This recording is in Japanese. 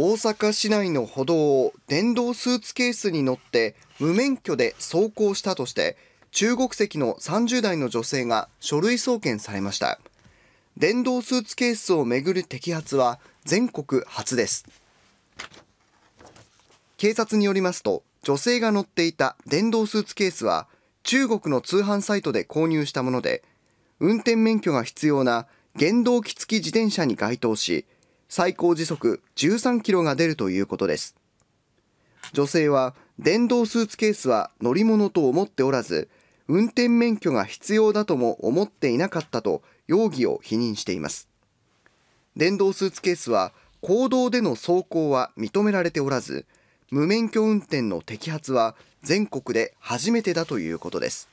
大阪市内の歩道を電動スーツケースに乗って無免許で走行したとして中国籍の30代の女性が書類送検されました電動スーツケースをめぐる摘発は全国初です警察によりますと女性が乗っていた電動スーツケースは中国の通販サイトで購入したもので運転免許が必要な原動機付き自転車に該当し最高時速13キロが出るということです。女性は電動スーツケースは乗り物と思っておらず、運転免許が必要だとも思っていなかったと容疑を否認しています。電動スーツケースは公道での走行は認められておらず、無免許運転の摘発は全国で初めてだということです。